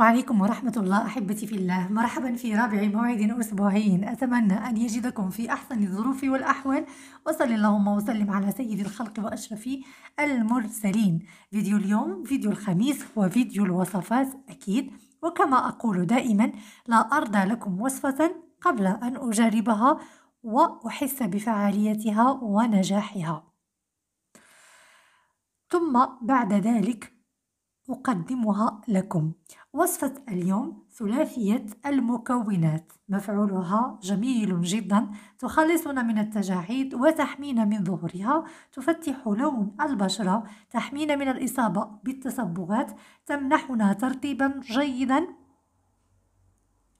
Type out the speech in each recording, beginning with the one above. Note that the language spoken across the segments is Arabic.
السلام عليكم ورحمة الله أحبتي في الله مرحبا في رابع موعد أسبوعي أتمنى أن يجدكم في أحسن الظروف والأحوال وصل اللهم وسلم على سيد الخلق وأشرف المرسلين فيديو اليوم فيديو الخميس هو فيديو الوصفات أكيد وكما أقول دائما لا أرضى لكم وصفة قبل أن أجربها وأحس بفعاليتها ونجاحها ثم بعد ذلك أقدمها لكم وصفة اليوم ثلاثية المكونات مفعولها جميل جدا تخلصنا من التجاعيد وتحمينا من ظهورها تفتح لون البشرة تحمينا من الإصابة بالتصبغات تمنحنا ترطيبا جيدا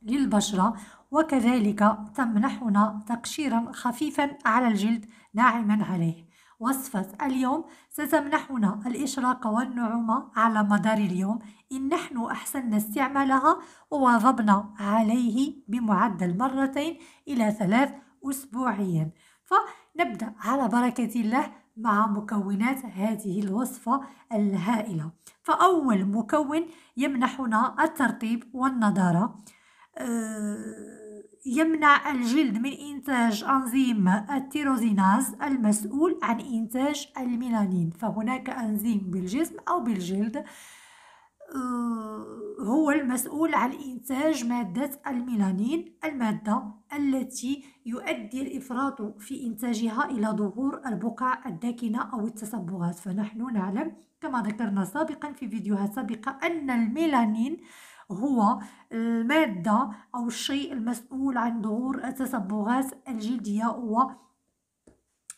للبشرة وكذلك تمنحنا تقشيرا خفيفا على الجلد ناعما عليه وصفة اليوم ستمنحنا الإشراق والنعومة على مدار اليوم إن نحن أحسننا استعمالها وواظبنا عليه بمعدل مرتين إلى ثلاث أسبوعيا فنبدأ على بركة الله مع مكونات هذه الوصفة الهائلة فأول مكون يمنحنا الترطيب والنضارة أه يمنع الجلد من إنتاج أنزيم التيروزيناز المسؤول عن إنتاج الميلانين فهناك أنزيم بالجسم أو بالجلد آه، هو المسؤول عن إنتاج مادة الميلانين المادة التي يؤدي الإفراط في إنتاجها إلى ظهور البقع الداكنة أو التصبغات فنحن نعلم كما ذكرنا سابقا في فيديوهات سابقة أن الميلانين آه هو المادة أو الشيء المسؤول عن ظهور التصبغات الجلدية و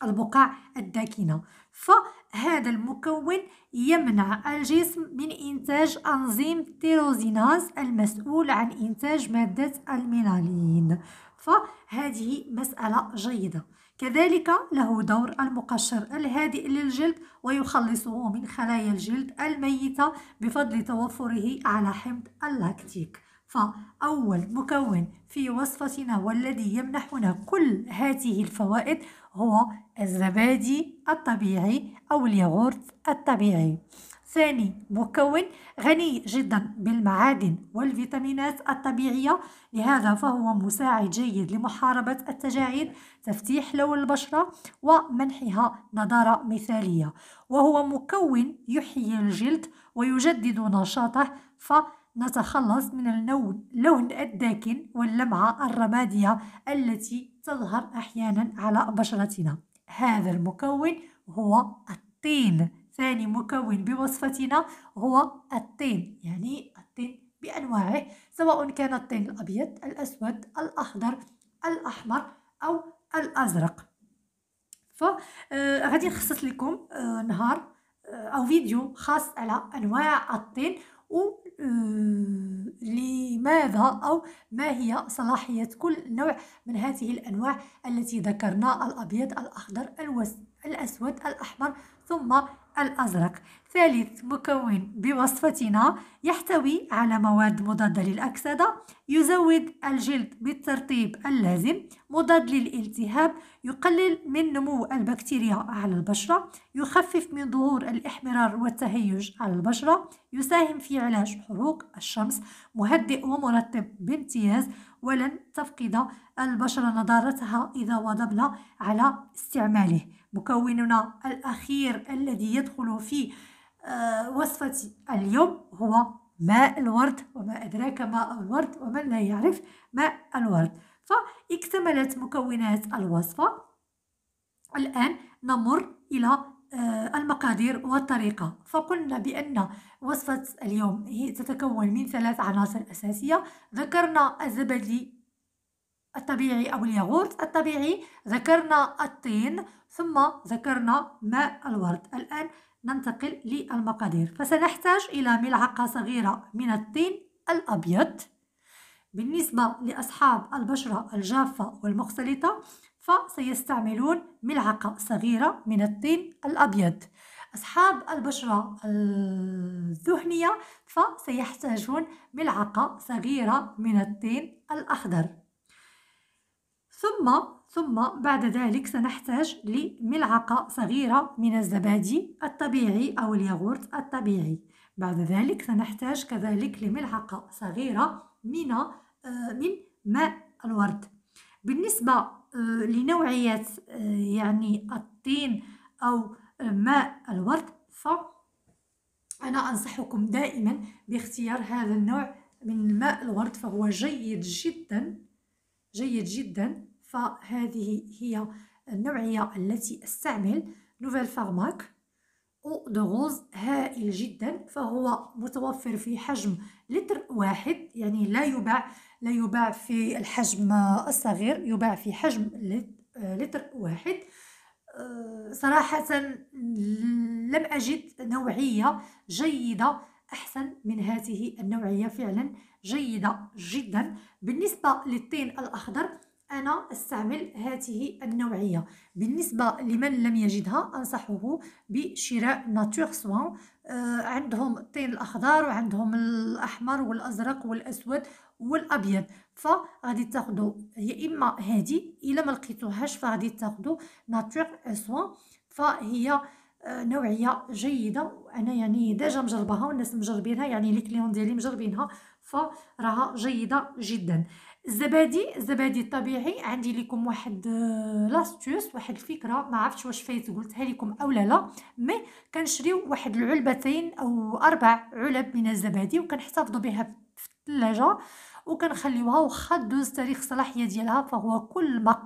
البقع الداكنة فهذا المكون يمنع الجسم من إنتاج أنزيم تيروزيناز المسؤول عن إنتاج مادة الميلانين فهذه مسألة جيدة كذلك له دور المقشر الهادئ للجلد ويخلصه من خلايا الجلد الميتة بفضل توفره على حمض اللاكتيك فأول مكون في وصفتنا والذي يمنحنا كل هذه الفوائد هو الزبادي الطبيعي أو الياغورت الطبيعي ثاني مكون غني جدا بالمعادن والفيتامينات الطبيعية لهذا فهو مساعد جيد لمحاربة التجاعيد تفتيح لون البشرة ومنحها نضارة مثالية وهو مكون يحيي الجلد ويجدد نشاطه ف نتخلص من اللون لون الداكن واللمعة الرمادية التي تظهر أحيانا على بشرتنا هذا المكون هو الطين ثاني مكون بوصفتنا هو الطين يعني الطين بأنواعه سواء كان الطين الأبيض الأسود الأخضر الأحمر أو الأزرق فغادي آه، نخصص لكم آه، نهار آه، أو فيديو خاص على أنواع الطين و لماذا أو ما هي صلاحية كل نوع من هذه الأنواع التي ذكرنا الأبيض الأخضر الوسط الأسود الأحمر ثم الأزرق ثالث مكون بوصفتنا يحتوي على مواد مضادة للأكسدة يزود الجلد بالترطيب اللازم مضاد للالتهاب يقلل من نمو البكتيريا على البشرة يخفف من ظهور الإحمرار والتهيج على البشرة يساهم في علاج حروق الشمس مهدئ ومرطب بامتياز ولن تفقد البشرة نضارتها إذا واظبنا على استعماله مكوننا الأخير الذي يدخل في آه، وصفة اليوم هو ماء الورد وما أدراك ماء الورد ومن لا يعرف ماء الورد فاكتملت مكونات الوصفة الآن نمر إلى آه، المقادير والطريقة فقلنا بأن وصفة اليوم هي تتكون من ثلاث عناصر أساسية ذكرنا الزبادي الطبيعي أو الياغورت الطبيعي ذكرنا الطين ثم ذكرنا ماء الورد الآن ننتقل للمقادير فسنحتاج إلى ملعقة صغيرة من الطين الأبيض بالنسبة لأصحاب البشرة الجافة والمختلطة فسيستعملون ملعقة صغيرة من الطين الأبيض أصحاب البشرة الذهنية فسيحتاجون ملعقة صغيرة من الطين الأخضر ثم ثم بعد ذلك سنحتاج لملعقة صغيرة من الزبادي الطبيعي أو الياغورت الطبيعي بعد ذلك سنحتاج كذلك لملعقة صغيرة من آه، من ماء الورد بالنسبة آه، لنوعية آه، يعني الطين أو ماء الورد فأنا أنصحكم دائما باختيار هذا النوع من ماء الورد فهو جيد جدا جيد جدا فهذه هي النوعية التي استعمل نوفيل فارماك أو دو غوز هائل جدا فهو متوفر في حجم لتر واحد يعني لا يباع لا يباع في الحجم الصغير يباع في حجم لتر واحد آه، صراحة لم أجد نوعية جيدة أحسن من هذه النوعية فعلا جيدة جدا بالنسبة للطين الأخضر أنا أستعمل هذه النوعية بالنسبة لمن لم يجدها أنصحه بشراء ناتور آه، سوان عندهم الطين الأخضر وعندهم الأحمر والأزرق والأسود والابيض فغادي تاخذوا يا اما هادي الا ما لقيتوهاش فغادي تاخذوا ناتور سوان فهي آه، نوعيه جيده انا يعني ديجا مجرباها والناس مجربينها يعني لي كليون ديالي مجربينها فراها جيده جدا الزبادي الزبادي الطبيعي عندي لكم واحد آه، لاستوس واحد الفكره ما عرفتش واش فايت قلتها لكم او لا لا مي كنشريو واحد العلبتين او اربع علب من الزبادي وكنحتفظوا بها في الثلاجه وكنخليوها وخا دوز تاريخ صلاحيه ديالها فهو كل ما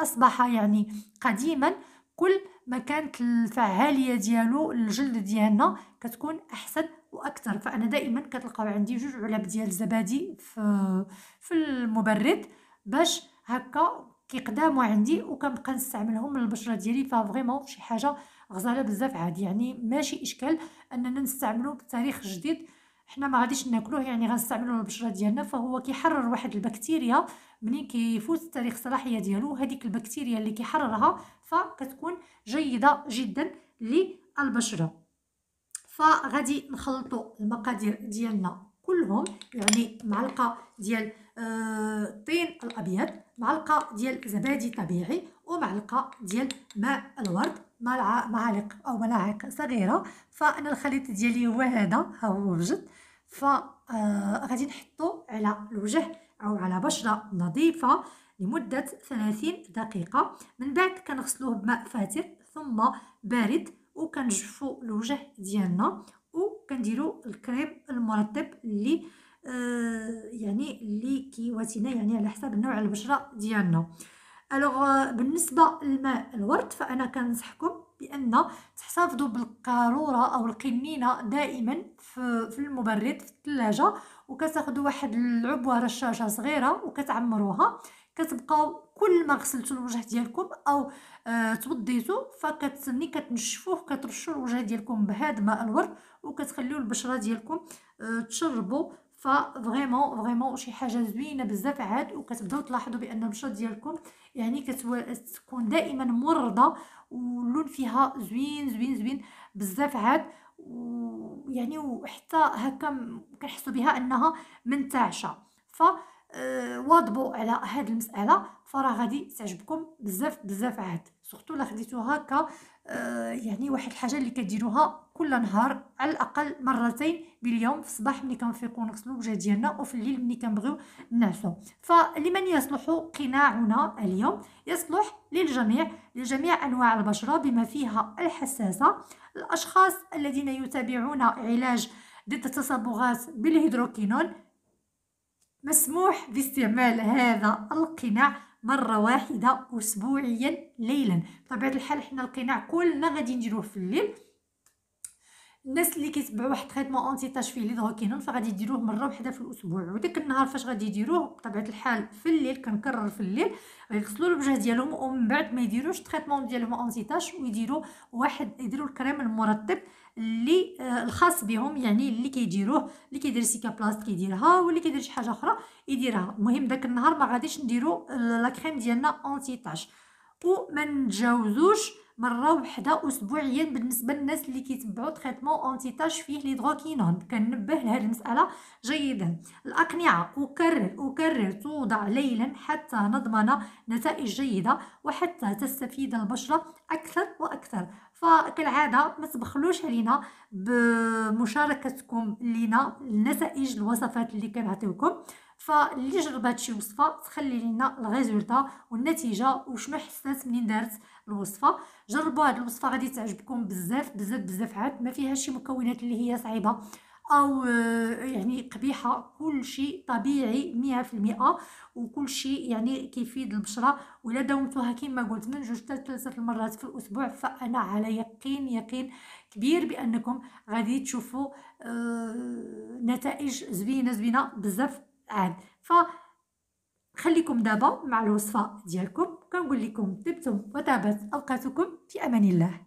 اصبح يعني قديما كل ما كانت الفعاليه ديالو الجلد ديالنا كتكون احسن واكثر فانا دائما كتلقاو عندي جوج علب ديال الزبادي في في المبرد باش هكا كيقدامو عندي وكنبقى نستعملهم للبشره ديالي ففريمون شي حاجه غزاله بزاف عادي يعني ماشي اشكال اننا نستعملو بتاريخ جديد حنا ما غاديش ناكلوه يعني غنستعملوه البشره ديالنا فهو كيحرر واحد البكتيريا منين كيفوت تاريخ الصلاحيه ديالو هذيك البكتيريا اللي كيحررها فكتكون جيده جدا للبشره فغادي نخلطوا المقادير ديالنا كلهم يعني معلقه ديال آه، الطين الابيض معلقه ديال زبادي طبيعي ومعلقة ديال ماء الورد معالق أو ملاعق صغيرة فأنا الخليط ديالي هو هذا ها هو وجد فغادي آه، نحطو على الوجه أو على بشرة نظيفة لمدة 30 دقيقة من بعد كنغسلوه بماء فاتر ثم بارد وكنجفو الوجه ديالنا وكنديرو الكريم المرطب اللي آه يعني اللي كيواتينا يعني على حساب نوع البشره ديالنا الوغ euh, بالنسبه للماء الورد فانا كنصحكم بان تحتفظوا بالقاروره او القنينه دائما في المبرد في الثلاجه وكتاخذوا واحد العبوه رشاشه صغيره وكتعمروها كتبقاو كل ما غسلتوا الوجه ديالكم او آه توضيتو فكتسني كتنشفوه كترشوا الوجه ديالكم بهذا ماء الورد وكتخليو البشره ديالكم آه تشربوا فغيمون فريمون شي حاجه زوينه بزاف عاد وكتبداو تلاحظوا بان النشاط ديالكم يعني كتكون دائما مرضه واللون فيها زوين زوين زوين بزاف عاد ويعني وحتى هكا كنحسوا بها انها منتعشه ف آه، واظبوا على هاد المساله فراه غادي تعجبكم بزاف بزاف عاد سورتو لا خديتوها ك آه، يعني واحد الحاجه اللي كديروها كل نهار على الاقل مرتين باليوم في الصباح ملي كنفيقو نغسلو الوجه ديالنا وفي الليل ملي كنبغيو نعسو فلمن يصلح قناعنا اليوم يصلح للجميع لجميع انواع البشره بما فيها الحساسه الاشخاص الذين يتابعون علاج ضد التصبغات بالهيدروكينون مسموح باستعمال هذا القناع مرة واحدة أسبوعيا ليلا بطبيعة الحال حنا القناع كلنا غادي نديروه في الليل الناس اللي كيتبعوا واحد تريتمون اونتي تاش فيه الهيدروكينون فغادي يديروه مره وحده في الاسبوع وداك النهار فاش غادي يديروه بطبيعه الحال في الليل كنكرر في الليل غيغسلوا الوجه ديالهم ومن بعد ما يديروش تريتمون ديالهم اونتي تاش ويديروا واحد يديروا الكريم المرطب اللي آه الخاص بهم يعني اللي كيديروه اللي كيدير سيكا بلاست كيديرها واللي كيدير شي حاجه اخرى يديرها المهم داك النهار ما غاديش نديروا لا كريم ديالنا اونتي تاش وما نتجاوزوش مره وحده اسبوعيا بالنسبه للناس اللي كيتبعوا تريتمون اونتي تاش فيه ليدروكينون كنبه لهاد المساله جيدا الاقنعه اكرر اكرر توضع ليلا حتى نضمن نتائج جيده وحتى تستفيد البشره اكثر واكثر فكالعاده ما تبخلوش علينا بمشاركتكم لنا النتائج الوصفات اللي كنعطيوكم فاللي جرب هادشي وصفه تخلي لينا الريزولتا والنتيجه وشنو حسات منين دارت الوصفه جربوا هاد الوصفه غادي تعجبكم بزاف بزاف بزاف عاد ما فيهاش شي مكونات اللي هي صعيبه او آه، يعني قبيحه كل شيء طبيعي مئة في المئة وكل شيء يعني كيفيد البشره ولا داومتوها كما قلت من جوج حتى ثلاثه المرات في الاسبوع فانا على يقين يقين كبير بانكم غادي تشوفوا آه، نتائج زوينه زوينه بزاف الان ف خليكم دابا مع الوصفه ديالكم كنقول لكم طبتم وطابت اوقاتكم في امان الله